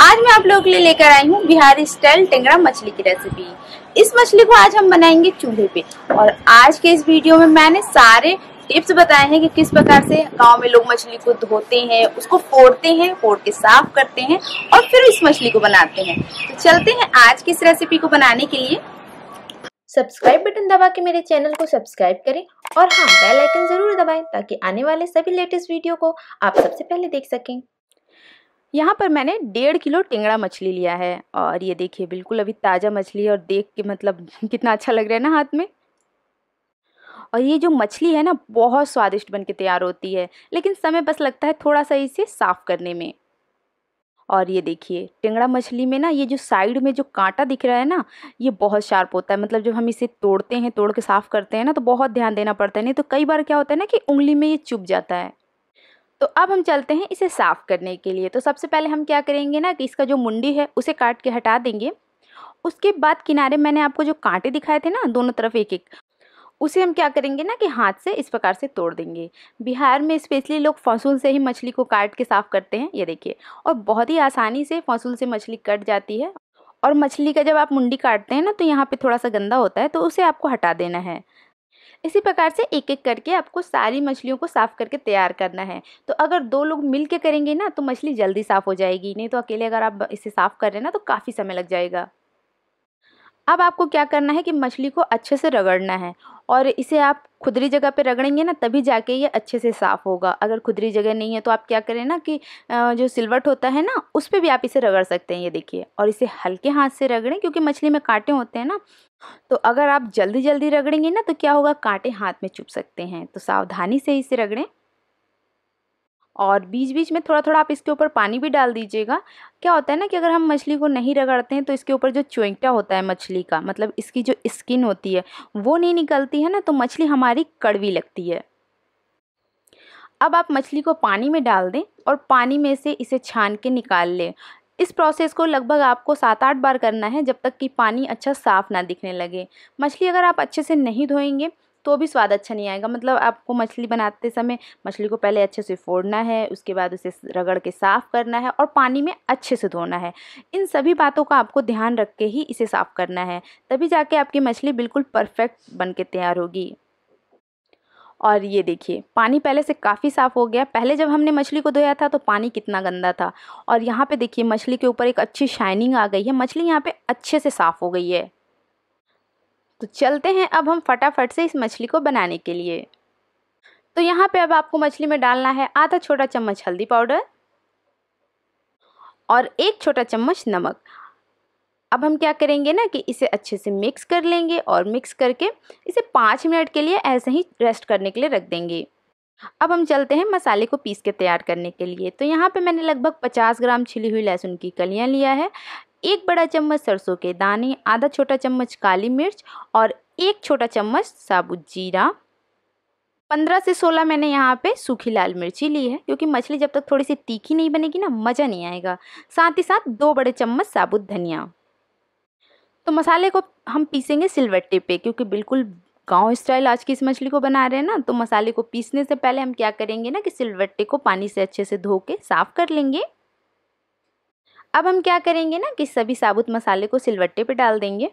आज मैं आप लोगों के लिए लेकर आई हूँ बिहारी स्टाइल टेंगरा मछली की रेसिपी इस मछली को आज हम बनाएंगे चूल्हे पे और आज के इस वीडियो में मैंने सारे टिप्स बताए हैं कि किस प्रकार से गांव में लोग मछली को धोते हैं उसको फोड़ते हैं फोड़ के साफ करते हैं और फिर इस मछली को बनाते हैं तो चलते हैं आज की इस रेसिपी को बनाने के लिए सब्सक्राइब बटन दबा के मेरे चैनल को सब्सक्राइब करें और हाँ बेल आइकन जरूर दबाएं ताकि आने वाले सभी लेटेस्ट वीडियो को आप सबसे पहले देख सकें यहाँ पर मैंने डेढ़ किलो टेंगड़ा मछली लिया है और ये देखिए बिल्कुल अभी ताज़ा मछली है और देख के मतलब कितना अच्छा लग रहा है ना हाथ में और ये जो मछली है ना बहुत स्वादिष्ट बन के तैयार होती है लेकिन समय बस लगता है थोड़ा सा इसे साफ़ करने में और ये देखिए टेंगड़ा मछली में ना ये जो साइड में जो कांटा दिख रहा है ना ये बहुत शार्प होता है मतलब जब हम इसे तोड़ते हैं तोड़ के साफ़ करते हैं ना तो बहुत ध्यान देना पड़ता है नहीं तो कई बार क्या होता है ना कि उंगली में ये चुभ जाता है तो अब हम चलते हैं इसे साफ़ करने के लिए तो सबसे पहले हम क्या करेंगे ना कि इसका जो मुंडी है उसे काट के हटा देंगे उसके बाद किनारे मैंने आपको जो कांटे दिखाए थे ना दोनों तरफ एक एक उसे हम क्या करेंगे ना कि हाथ से इस प्रकार से तोड़ देंगे बिहार में स्पेशली लोग फसूल से ही मछली को काट के साफ़ करते हैं ये देखिए और बहुत ही आसानी से फसूल से मछली कट जाती है और मछली का जब आप मुंडी काटते हैं ना तो यहाँ पे थोड़ा सा गंदा होता है तो उसे आपको हटा देना है इसी प्रकार से एक एक करके आपको सारी मछलियों को साफ़ करके तैयार करना है तो अगर दो लोग मिल के करेंगे ना तो मछली जल्दी साफ़ हो जाएगी नहीं तो अकेले अगर आप इसे साफ़ कर रहे हैं ना तो काफ़ी समय लग जाएगा अब आपको क्या करना है कि मछली को अच्छे से रगड़ना है और इसे आप खुदरी जगह पे रगड़ेंगे ना तभी जाके ये अच्छे से साफ़ होगा अगर खुदरी जगह नहीं है तो आप क्या करें ना कि जो सिलवट होता है ना उस पर भी आप इसे रगड़ सकते हैं ये देखिए और इसे हल्के हाथ से रगड़ें क्योंकि मछली में कांटे होते हैं ना तो अगर आप जल्दी जल्दी रगड़ेंगे ना तो क्या होगा कांटे हाथ में चुप सकते हैं तो सावधानी से इसे रगड़ें और बीच बीच में थोड़ा थोड़ा आप इसके ऊपर पानी भी डाल दीजिएगा क्या होता है ना कि अगर हम मछली को नहीं रगड़ते हैं तो इसके ऊपर जो चुंगटा होता है मछली का मतलब इसकी जो स्किन होती है वो नहीं निकलती है ना तो मछली हमारी कड़वी लगती है अब आप मछली को पानी में डाल दें और पानी में से इसे छान के निकाल लें इस प्रोसेस को लगभग आपको सात आठ बार करना है जब तक कि पानी अच्छा साफ़ ना दिखने लगे मछली अगर आप अच्छे से नहीं धोएंगे तो भी स्वाद अच्छा नहीं आएगा मतलब आपको मछली बनाते समय मछली को पहले अच्छे से फोड़ना है उसके बाद उसे रगड़ के साफ़ करना है और पानी में अच्छे से धोना है इन सभी बातों का आपको ध्यान रख के ही इसे साफ़ करना है तभी जाके आपकी मछली बिल्कुल परफेक्ट बन के तैयार होगी और ये देखिए पानी पहले से काफ़ी साफ़ हो गया पहले जब हमने मछली को धोया था तो पानी कितना गंदा था और यहाँ पे देखिए मछली के ऊपर एक अच्छी शाइनिंग आ गई है मछली यहाँ पे अच्छे से साफ़ हो गई है तो चलते हैं अब हम फटाफट से इस मछली को बनाने के लिए तो यहाँ पे अब आपको मछली में डालना है आधा छोटा चम्मच हल्दी पाउडर और एक छोटा चम्मच नमक अब हम क्या करेंगे ना कि इसे अच्छे से मिक्स कर लेंगे और मिक्स करके इसे पाँच मिनट के लिए ऐसे ही रेस्ट करने के लिए रख देंगे अब हम चलते हैं मसाले को पीस के तैयार करने के लिए तो यहाँ पे मैंने लगभग 50 ग्राम छिली हुई लहसुन की कलियाँ लिया है एक बड़ा चम्मच सरसों के दाने आधा छोटा चम्मच काली मिर्च और एक छोटा चम्मच साबुत जीरा पंद्रह से सोलह मैंने यहाँ पे सूखी लाल मिर्ची ली है क्योंकि मछली जब तक थोड़ी सी तीखी नहीं बनेगी ना मज़ा नहीं आएगा साथ ही साथ दो बड़े चम्मच साबुत धनिया तो मसाले को हम पीसेंगे सिलवट्टे पे क्योंकि बिल्कुल गांव स्टाइल आज की इस मछली को बना रहे हैं ना तो मसाले को पीसने से पहले हम क्या करेंगे ना कि सिलवट्टे को पानी से अच्छे से धो के साफ़ कर लेंगे अब हम क्या करेंगे ना कि सभी साबुत मसाले को सिलवट्टे पे डाल देंगे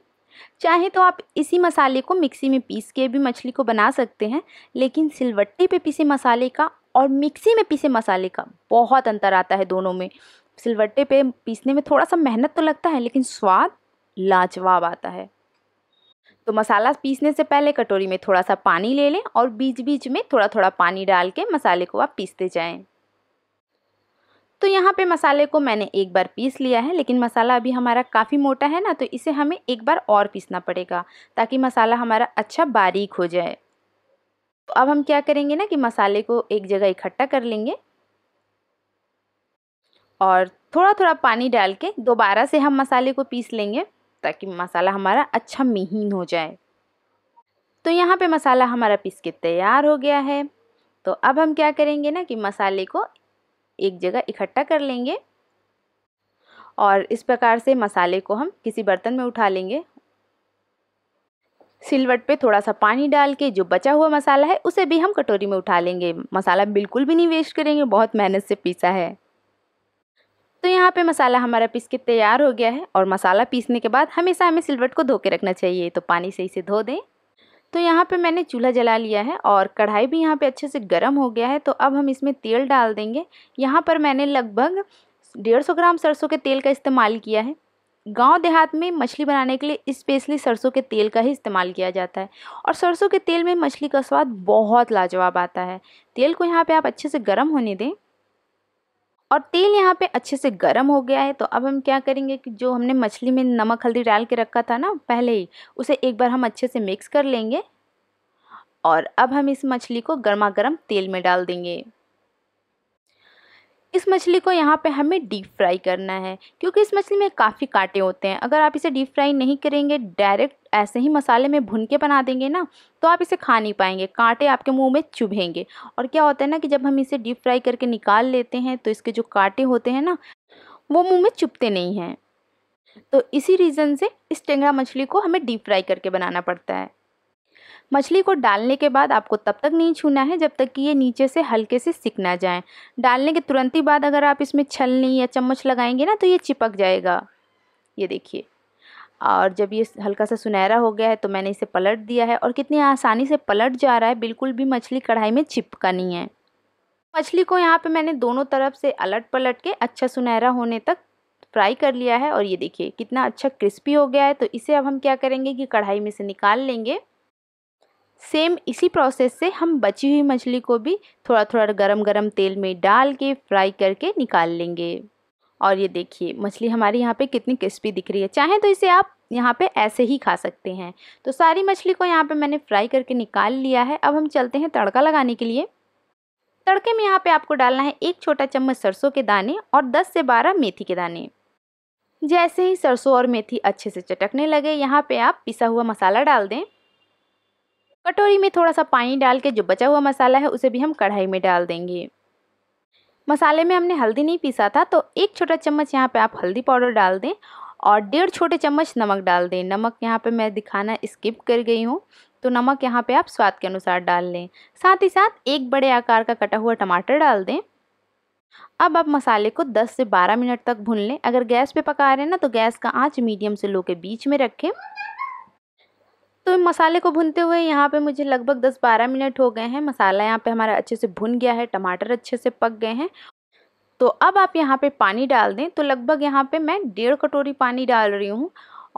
चाहे तो आप इसी मसाले को मिक्सी में पीस के भी मछली को बना सकते हैं लेकिन सिलवट्टे पे पीसे मसाले का और मिक्सी में पीसे मसाले का बहुत अंतर आता है दोनों में सिलवट्टे पे पीसने में थोड़ा सा मेहनत तो लगता है लेकिन स्वाद लाजवाब आता है तो मसाला पीसने से पहले कटोरी में थोड़ा सा पानी ले लें और बीच बीच में थोड़ा थोड़ा पानी डाल के मसाले को आप पीसते जाएँ तो यहाँ पे मसाले को मैंने एक बार पीस लिया है लेकिन मसाला अभी हमारा काफ़ी मोटा है ना तो इसे हमें एक बार और पीसना पड़ेगा ताकि मसाला हमारा अच्छा बारीक हो जाए तो अब हम क्या करेंगे ना कि मसाले को एक जगह इकट्ठा कर लेंगे और थोड़ा थोड़ा पानी डाल के दोबारा से हम मसाले को पीस लेंगे ताकि मसाला हमारा अच्छा महीन हो जाए तो यहाँ पे मसाला हमारा पीस के तैयार हो गया है तो अब हम क्या करेंगे ना कि मसाले को एक जगह इकट्ठा कर लेंगे और इस प्रकार से मसाले को हम किसी बर्तन में उठा लेंगे सिलवट पे थोड़ा सा पानी डाल के जो बचा हुआ मसाला है उसे भी हम कटोरी में उठा लेंगे मसाला बिल्कुल भी नहीं वेस्ट करेंगे बहुत मेहनत से पीसा है तो यहाँ पे मसाला हमारा पीस के तैयार हो गया है और मसाला पीसने के बाद हमेशा हमें सिलवट को धो के रखना चाहिए तो पानी से इसे धो दें तो यहाँ पे मैंने चूल्हा जला लिया है और कढ़ाई भी यहाँ पे अच्छे से गर्म हो गया है तो अब हम इसमें तेल डाल देंगे यहाँ पर मैंने लगभग डेढ़ सौ ग्राम सरसों के तेल का इस्तेमाल किया है गांव देहात में मछली बनाने के लिए स्पेशली सरसों के तेल का ही इस्तेमाल किया जाता है और सरसों के तेल में मछली का स्वाद बहुत लाजवाब आता है तेल को यहाँ पे आप अच्छे से गर्म होने दें और तेल यहाँ पे अच्छे से गर्म हो गया है तो अब हम क्या करेंगे कि जो हमने मछली में नमक हल्दी डाल के रखा था ना पहले ही उसे एक बार हम अच्छे से मिक्स कर लेंगे और अब हम इस मछली को गर्मा गर्म तेल में डाल देंगे इस मछली को यहाँ पे हमें डीप फ्राई करना है क्योंकि इस मछली में काफ़ी कांटे होते हैं अगर आप इसे डीप फ्राई नहीं करेंगे डायरेक्ट ऐसे ही मसाले में भुन के बना देंगे ना तो आप इसे खा नहीं पाएंगे कांटे आपके मुंह में चुभेंगे और क्या होता है ना कि जब हम इसे डीप फ्राई करके निकाल लेते हैं तो इसके जो कांटे होते हैं ना वो मुँह में चुभते नहीं हैं तो इसी रीज़न से इस टेंगरा मछली को हमें डीप फ्राई करके बनाना पड़ता है मछली को डालने के बाद आपको तब तक नहीं छूना है जब तक कि ये नीचे से हल्के से सिक ना जाए डालने के तुरंत ही बाद अगर आप इसमें छलनी या चम्मच लगाएंगे ना तो ये चिपक जाएगा ये देखिए और जब ये हल्का सा सुनहरा हो गया है तो मैंने इसे पलट दिया है और कितनी आसानी से पलट जा रहा है बिल्कुल भी मछली कढ़ाई में चिपका नहीं है मछली को यहाँ पे मैंने दोनों तरफ से अलट पलट के अच्छा सुनहरा होने तक फ्राई कर लिया है और ये देखिए कितना अच्छा क्रिस्पी हो गया है तो इसे अब हम क्या करेंगे कि कढ़ाई में से निकाल लेंगे सेम इसी प्रोसेस से हम बची हुई मछली को भी थोड़ा थोड़ा गरम गरम तेल में डाल के फ्राई करके निकाल लेंगे और ये देखिए मछली हमारी यहाँ पे कितनी क्रिस्पी दिख रही है चाहें तो इसे आप यहाँ पे ऐसे ही खा सकते हैं तो सारी मछली को यहाँ पे मैंने फ्राई करके निकाल लिया है अब हम चलते हैं तड़का लगाने के लिए तड़के में यहाँ पर आपको डालना है एक छोटा चम्मच सरसों के दाने और दस से बारह मेथी के दाने जैसे ही सरसों और मेथी अच्छे से चटकने लगे यहाँ पर आप पिसा हुआ मसाला डाल दें कटोरी में थोड़ा सा पानी डाल के जो बचा हुआ मसाला है उसे भी हम कढ़ाई में डाल देंगे मसाले में हमने हल्दी नहीं पीसा था तो एक छोटा चम्मच यहाँ पे आप हल्दी पाउडर डाल दें और डेढ़ छोटे चम्मच नमक डाल दें नमक यहाँ पे मैं दिखाना स्किप कर गई हूँ तो नमक यहाँ पे आप स्वाद के अनुसार डाल लें साथ ही साथ एक बड़े आकार का कटा हुआ टमाटर डाल दें अब आप मसाले को 10 से 12 मिनट तक भून लें अगर गैस पे पका रहे हैं ना तो गैस का आँच मीडियम से लो के बीच में रखें तो मसाले को भुनते हुए यहाँ पे मुझे लगभग 10-12 मिनट हो गए हैं मसाला यहाँ पे हमारा अच्छे से भुन गया है टमाटर अच्छे से पक गए हैं तो अब आप यहाँ पे पानी डाल दें तो लगभग यहाँ पे मैं डेढ़ कटोरी पानी डाल रही हूँ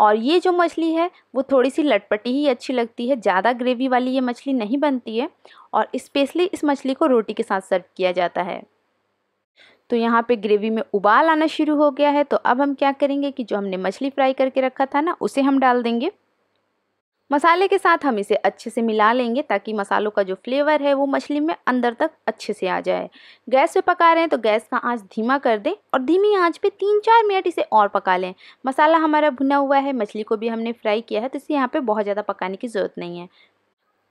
और ये जो मछली है वो थोड़ी सी लटपटी ही अच्छी लगती है ज़्यादा ग्रेवी वाली ये मछली नहीं बनती है और इस्पेशली इस, इस मछली को रोटी के साथ सर्व किया जाता है तो यहाँ पे ग्रेवी में उबाल आना शुरू हो गया है तो अब हम क्या करेंगे कि जो हमने मछली फ्राई करके रखा था ना उसे हम डाल देंगे मसाले के साथ हम इसे अच्छे से मिला लेंगे ताकि मसालों का जो फ्लेवर है वो मछली में अंदर तक अच्छे से आ जाए गैस पे पका रहे हैं तो गैस का आंच धीमा कर दें और धीमी आंच पे तीन चार मिनट इसे और पका लें मसाला हमारा भुना हुआ है मछली को भी हमने फ्राई किया है तो इसे यहाँ पर बहुत ज़्यादा पकाने की ज़रूरत नहीं है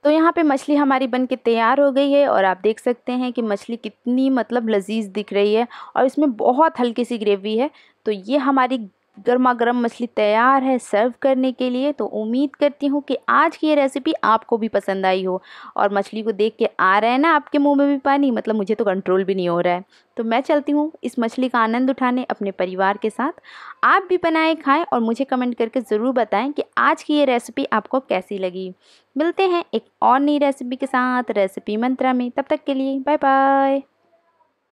तो यहाँ पे मछली हमारी बन के तैयार हो गई है और आप देख सकते हैं कि मछली कितनी मतलब लजीज दिख रही है और इसमें बहुत हल्की सी ग्रेवी है तो ये हमारी गर्मा गर्म मछली तैयार है सर्व करने के लिए तो उम्मीद करती हूँ कि आज की ये रेसिपी आपको भी पसंद आई हो और मछली को देख के आ रहा है ना आपके मुंह में भी पानी मतलब मुझे तो कंट्रोल भी नहीं हो रहा है तो मैं चलती हूँ इस मछली का आनंद उठाने अपने परिवार के साथ आप भी बनाएं खाएं और मुझे कमेंट करके ज़रूर बताएं कि आज की ये रेसिपी आपको कैसी लगी मिलते हैं एक और नई रेसिपी के साथ रेसिपी मंत्रा में तब तक के लिए बाय बाय